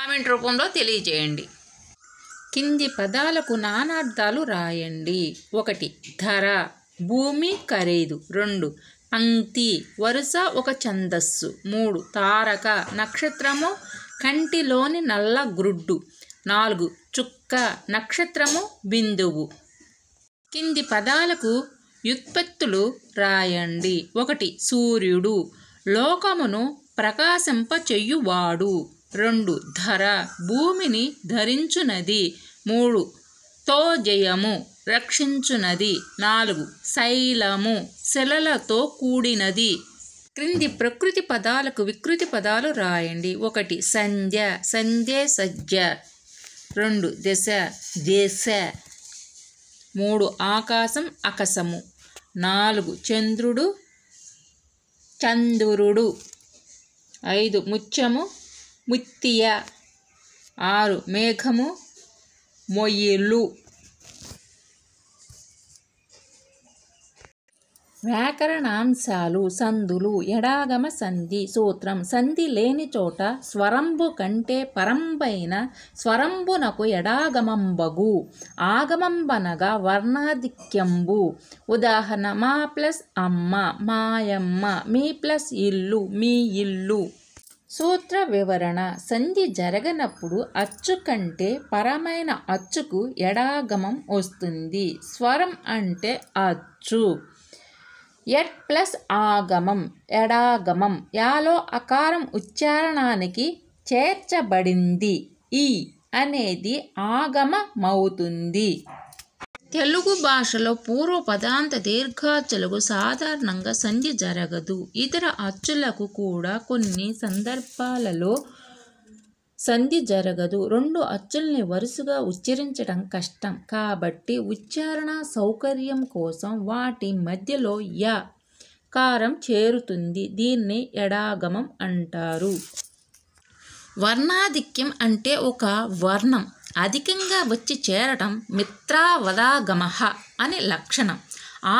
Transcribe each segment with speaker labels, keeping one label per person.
Speaker 1: comment రూపంలో తెలియజేయండి కింది పదాలకు నానార్థాలు రాయండి ఒకటి ధర భూమి ఖరీదు రెండు పంక్తి వరుస ఒక ఛందస్సు మూడు తారక నక్షత్రము కంటిలోని నల్ల గ్రుడ్డు నాలుగు చుక్క నక్షత్రము బిందువు కింది పదాలకు వ్యుత్పత్తులు రాయండి ఒకటి సూర్యుడు లోకమును ప్రకాశింపచెయ్యువాడు రెండు ధర భూమిని ధరించునది మూడు తోజయము జయము రక్షించునది నాలుగు శైలము శిలలతో కూడినది క్రింది ప్రకృతి పదాలకు వికృతి పదాలు రాయండి ఒకటి సంధ్య సంధ్య సజ్జ రెండు దశ దేశ మూడు ఆకాశం అకసము నాలుగు చంద్రుడు చంద్రుడు ఐదు ముత్యము ముత్తియ ఆరు మేఘము మొయ్యిలు వ్యాకరణాంశాలు సందులు ఎడాగమ సంధి సూత్రం సంధి లేని చోట స్వరంబు కంటే పరంబైన స్వరంబునకు ఎడాగమంబగు ఆగమంబనగా వర్ణాధిక్యంబు ఉదాహరణ మా ప్లస్ అమ్మ మాయమ్మ మీ ప్లస్ ఇల్లు మీ ఇల్లు సూత్ర వివరణ సంధి జరగనప్పుడు అచ్చు కంటే పరమైన అచ్చుకు ఎడాగమం వస్తుంది స్వరం అంటే అచ్చు ఎట్ ప్లస్ ఆగమం ఎడాగమం యాలో అకారం ఉచ్చారణానికి చేర్చబడింది ఈ అనేది ఆగమమవుతుంది తెలుగు భాషలో పూర్వ పదాంత దీర్ఘాచులకు సాధారణంగా సంధి జరగదు ఇతర అచ్చులకు కూడా కొన్ని సందర్భాలలో సంధి జరగదు రెండు అచ్చుల్ని వరుసగా ఉచ్చరించడం కష్టం కాబట్టి ఉచ్చారణ సౌకర్యం కోసం వాటి మధ్యలో య కారం చేరుతుంది దీన్ని ఎడాగమం అంటారు వర్ణాధిక్యం అంటే ఒక వర్ణం అధికంగా వచ్చి చేరటం మిత్రావదాగమ అనే లక్షణం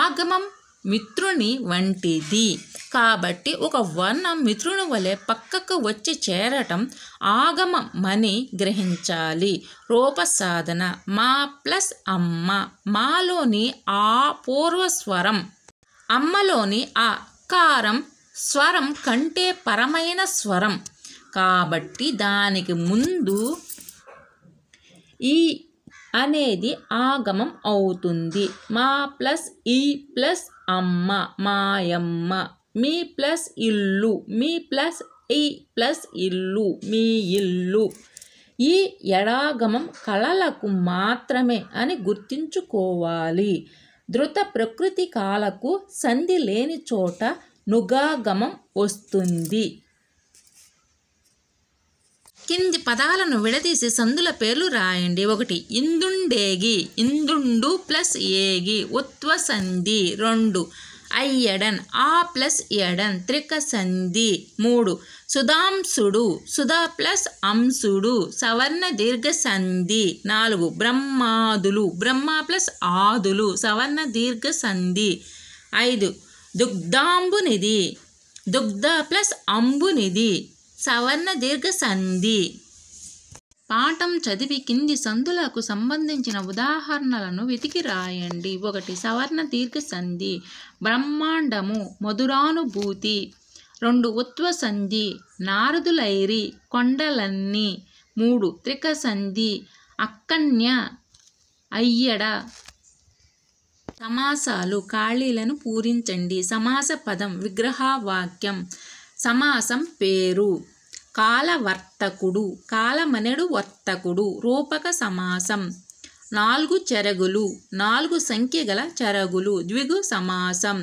Speaker 1: ఆగమం మిత్రుని వంటిది కాబట్టి ఒక వర్ణం మిత్రుని వలె పక్కకు వచ్చి చేరటం అని గ్రహించాలి రూపసాధన మా ప్లస్ అమ్మ మాలోని ఆ పూర్వస్వరం అమ్మలోని ఆ కారం స్వరం కంటే పరమైన స్వరం కాబట్టి దానికి ముందు ఈ అనేది ఆగమం అవుతుంది మా ప్లస్ ఈ ప్లస్ అమ్మ మాయమ్మ మీ ప్లస్ ఇల్లు మీ ప్లస్ ఈ ప్లస్ ఇల్లు మీ ఇల్లు ఈ ఎడాగమం కళలకు మాత్రమే అని గుర్తించుకోవాలి ధృత ప్రకృతి కాలకు సంధి లేని చోట నుగాగమం వస్తుంది కింది పదాలను విడదీసి సందుల పేర్లు రాయండి ఒకటి ఇందుండేగి ఇందుండు ప్లస్ ఏగి ఉత్వ సంధి రెండు అయ్యడన్ ఆ ప్లస్ ఎడన్ త్రిక సంధి మూడు సుధాంసుడు సుధా ప్లస్ అంశుడు సవర్ణ దీర్ఘ సంధి నాలుగు బ్రహ్మాదులు బ్రహ్మ ప్లస్ ఆదులు సవర్ణ దీర్ఘ సంధి ఐదు దుగ్ధాంబునిధి దుగ్ధ ప్లస్ అంబునిధి సవర్ణ దీర్ఘ సంధి పాఠం చదివి కింది సంధులకు సంబంధించిన ఉదాహరణలను వెతికి రాయండి ఒకటి సవర్ణ దీర్ఘ సంధి బ్రహ్మాండము మధురానుభూతి రెండు ఉత్వ సంధి నారదులైరి కొండలన్నీ మూడు త్రిక సంధి అక్కన్య అయ్యడ సమాసాలు ఖాళీలను పూరించండి సమాస పదం విగ్రహవాక్యం సమాసం పేరు కాలవర్తకుడు కాలమనెడు వర్తకుడు రూపక సమాసం నాలుగు చెరగులు నాలుగు సంఖ్య గల చెరగులు ద్విగు సమాసం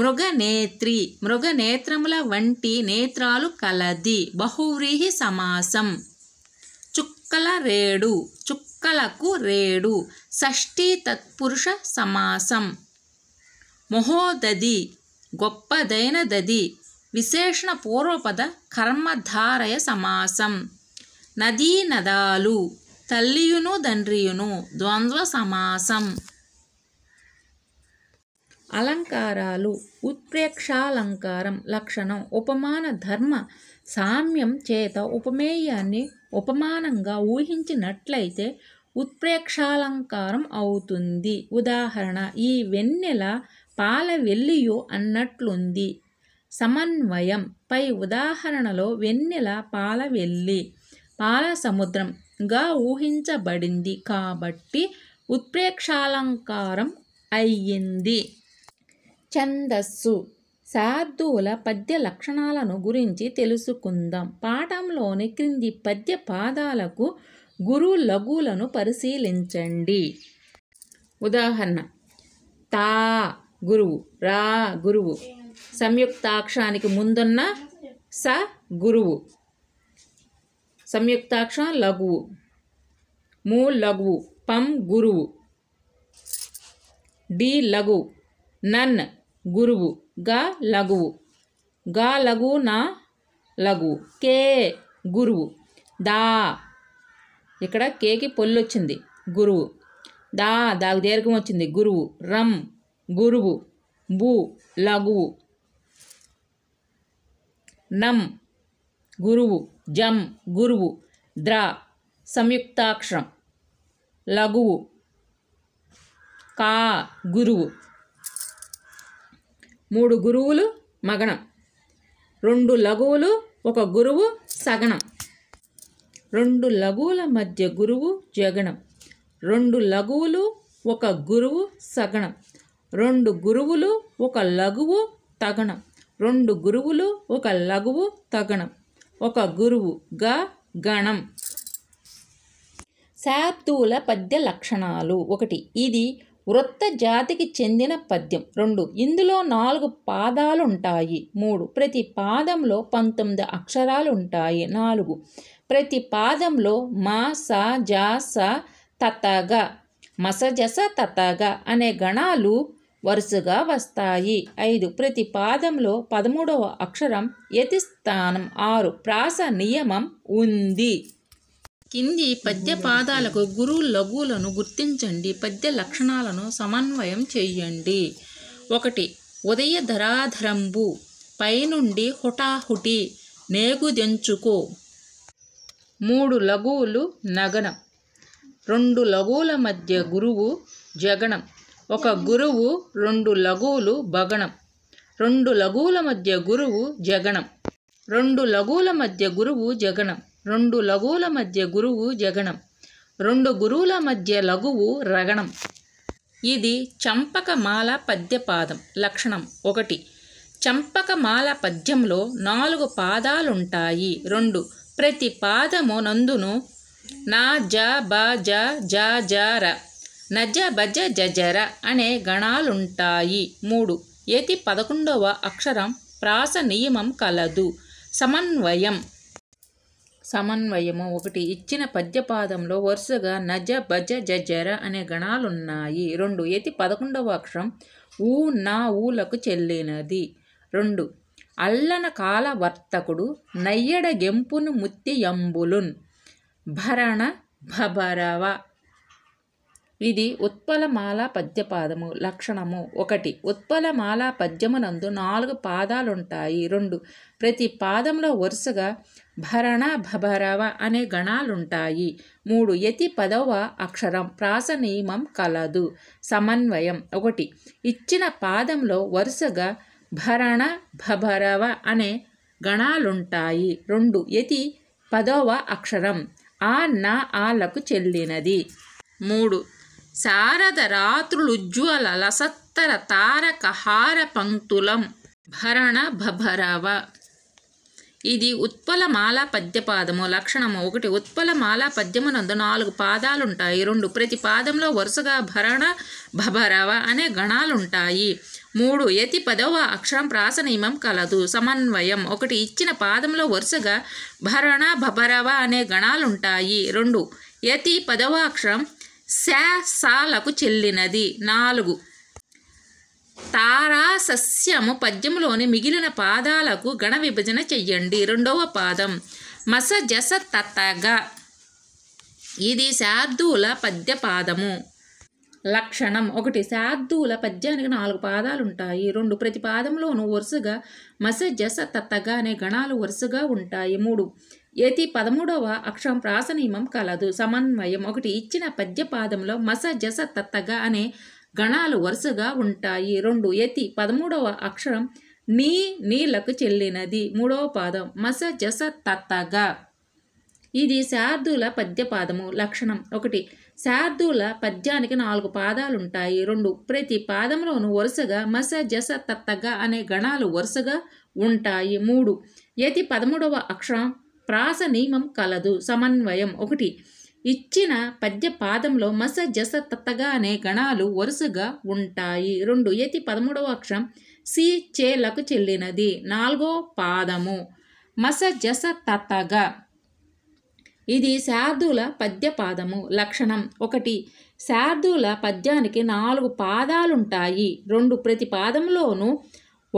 Speaker 1: మృగనేత్రి మృగనేత్రముల వంటి నేత్రాలు కలది బహువ్రీహి సమాసం చుక్కల రేడు చుక్కలకు రేడు షష్ఠీ తత్పురుష సమాసం మహోదది గొప్పదైనదది విశేషణ పూర్వపద కర్మధారయ సమాసం నదీ నదాలు తల్లియును తండ్రియును ద్వంద్వ సమాసం అలంకారాలు ఉత్ప్రేక్షాలంకారం లక్షణం ఉపమాన ధర్మ సామ్యం చేత ఉపమేయాన్ని ఉపమానంగా ఊహించినట్లయితే ఉత్ప్రేక్షాలంకారం అవుతుంది ఉదాహరణ ఈ వెన్నెల పాల వెల్లియు అన్నట్లుంది సమన్వయం పై ఉదాహరణలో వెన్నెల పాలవెల్లి పాల సముద్రంగా ఊహించబడింది కాబట్టి ఉత్ప్రేక్షాలంకారం అయ్యింది ఛందస్సు శార్దూల పద్య లక్షణాలను గురించి తెలుసుకుందాం పాఠంలోని క్రింది పద్య పాదాలకు గురు లఘులను పరిశీలించండి ఉదాహరణ తా గురువు రా గురువు సంయుక్తాక్షానికి ముందున్న స గురువు సంయుక్తాక్ష లఘువు ము లఘువు పం గురువు డి లఘు నన్ గురువు గ లఘువు గ లఘు నా లఘు కే గురువు దా ఇక్కడ కేకి పొల్లు వచ్చింది గురువు దా దాకు దీర్ఘం వచ్చింది గురువు రం గురువు బు లఘువు నం గురువు జం గురువు ద్ర సంయుక్తాక్షరం లఘువు కా గురువు మూడు గురువులు మగణం రెండు లఘువులు ఒక గురువు సగణం రెండు లఘువుల మధ్య గురువు జగణం రెండు లఘువులు ఒక గురువు సగణం రెండు గురువులు ఒక లఘువు తగణం రెండు గురువులు ఒక లఘువు తగణం ఒక గురువు గ గణం శాబ్దూల పద్య లక్షణాలు ఒకటి ఇది వృత్త జాతికి చెందిన పద్యం రెండు ఇందులో నాలుగు పాదాలు ఉంటాయి మూడు ప్రతి పాదంలో పంతొమ్మిది అక్షరాలు ఉంటాయి నాలుగు ప్రతి పాదంలో మా స జా స తతగ మసజస తతగ అనే గణాలు వరుసగా వస్తాయి ఐదు ప్రతి పాదంలో పదమూడవ అక్షరం యతిస్థానం ఆరు ప్రాస నియమం ఉంది కింది పద్య పాదాలకు గురు లఘువులను గుర్తించండి పద్య లక్షణాలను సమన్వయం చేయండి ఒకటి ఉదయ ధరాధరంబు పైనుండి హుటాహుటి నేగుదెంచుకో మూడు లఘువులు నగనం రెండు లఘువుల మధ్య గురువు జగణం ఒక గురువు రెండు లఘువులు భగణం రెండు లఘువుల మధ్య గురువు జగణం రెండు లఘువుల మధ్య గురువు జగణం రెండు లఘువుల మధ్య గురువు జగణం రెండు గురువుల మధ్య లఘువు రగణం ఇది చంపకమాల పద్యపాదం లక్షణం ఒకటి చంపకమాల పద్యంలో నాలుగు పాదాలుంటాయి రెండు ప్రతి పాదము నందును నా జ బ జ జ జ ర నజ బజ జజర అనే గణాలుంటాయి మూడు ఏతి పదకొండవ అక్షరం ప్రాస నియమం కలదు సమన్వయం సమన్వయము ఒకటి ఇచ్చిన పద్యపాదంలో వరుసగా నజ బజ జజర అనే గణాలున్నాయి రెండు ఏతి పదకొండవ అక్షరం ఊ నా ఊలకు చెల్లినది రెండు అల్లన కాల వర్తకుడు నయ్యడ గెంపును ముత్తియంబులున్ భరణ భబరవ ఇది ఉత్పలమాల పద్యపాదము లక్షణము ఒకటి ఉత్పలమాల పద్యమునందు నాలుగు పాదాలుంటాయి రెండు ప్రతి పాదంలో వరుసగా భరణ భభరవ అనే గణాలుంటాయి మూడు యతి పదవ అక్షరం ప్రాస నియమం కలదు సమన్వయం ఒకటి ఇచ్చిన పాదంలో వరుసగా భరణ భభరవ అనే గణాలుంటాయి రెండు యతి పదవ అక్షరం ఆ నా ఆలకు చెల్లినది మూడు శారద రాత్రులుజ్వల లసత్తర తారక హార పంక్తులం భరణ భభరవ ఇది ఉత్పలమాల పద్యపాదము లక్షణము ఒకటి ఉత్పలమాల పద్యమునందు నాలుగు పాదాలుంటాయి రెండు ప్రతి పాదంలో వరుసగా భరణ భభరవ అనే గణాలుంటాయి మూడు యతి పదవ అక్షరం ప్రాస కలదు సమన్వయం ఒకటి ఇచ్చిన పాదంలో వరుసగా భరణ భభరవ అనే గణాలుంటాయి రెండు యతి పదవ అక్షరం శాసాలకు చెల్లినది నాలుగు తారాసస్యము పద్యములోని పద్యంలోని మిగిలిన పాదాలకు గణ విభజన చెయ్యండి రెండవ పాదం మస జస తత్తగా ఇది శార్దూల పద్యపాదము లక్షణం ఒకటి శార్దూల పద్యానికి నాలుగు పాదాలు ఉంటాయి రెండు ప్రతి పాదంలోనూ వరుసగా మస జస తత్తగా అనే గణాలు వరుసగా ఉంటాయి మూడు ఏతి పదమూడవ అక్షరం ప్రాసనియమం కలదు సమన్వయం ఒకటి ఇచ్చిన పద్యపాదంలో మస జస తత్తగ అనే గణాలు వరుసగా ఉంటాయి రెండు ఎతి పదమూడవ అక్షరం నీ నీలకు చెల్లినది మూడవ పాదం మస జస తత్తగా ఇది శార్దుల పద్యపాదము లక్షణం ఒకటి శార్దుల పద్యానికి నాలుగు పాదాలుంటాయి రెండు ప్రతి పాదంలోనూ వరుసగా మస జస తత్తగా అనే గణాలు వరుసగా ఉంటాయి మూడు ఎతి పదమూడవ అక్షరం ప్రాస నియమం కలదు సమన్వయం ఒకటి ఇచ్చిన పద్య పాదంలో మస జస తత్తగా అనే గణాలు వరుసగా ఉంటాయి రెండు ఎతి పదమూడవ అక్షరం సి చేలకు చెల్లినది నాలుగో పాదము మస జస తత్తగా ఇది శార్దుల పద్య పాదము లక్షణం ఒకటి శార్దుల పద్యానికి నాలుగు పాదాలుంటాయి రెండు ప్రతి పాదంలోనూ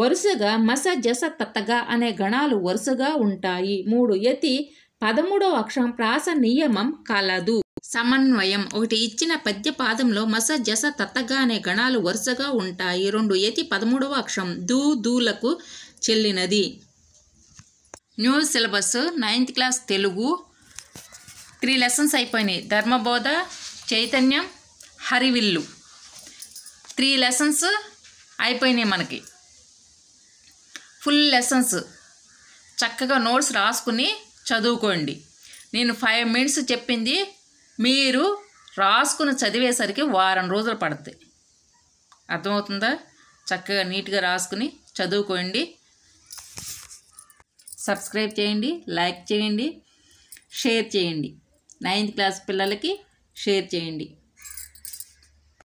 Speaker 1: వరుసగా మస జస తతగా అనే గణాలు వరుసగా ఉంటాయి మూడు యతి పదమూడవ అక్షరం ప్రాస నియమం కలదు సమన్వయం ఒకటి ఇచ్చిన పద్య పాదంలో మస జస తత్తగా అనే గణాలు వరుసగా ఉంటాయి రెండు యతి పదమూడవ అక్షరం దూ దూలకు చెల్లినది new syllabus ninth class Telugu three lessons అయిపోయినాయి ధర్మబోధ చైతన్యం హరివిల్లు త్రీ లెసన్స్ అయిపోయినాయి మనకి ఫుల్ లెసన్స్ చక్కగా నోట్స్ రాసుకుని చదువుకోండి నేను ఫైవ్ మినిట్స్ చెప్పింది మీరు రాసుకుని చదివేసరికి వారం రోజులు పడుతుంది అర్థమవుతుందా చక్కగా నీట్గా రాసుకుని చదువుకోండి సబ్స్క్రైబ్ చేయండి లైక్ చేయండి షేర్ చేయండి నైన్త్ క్లాస్ పిల్లలకి షేర్ చేయండి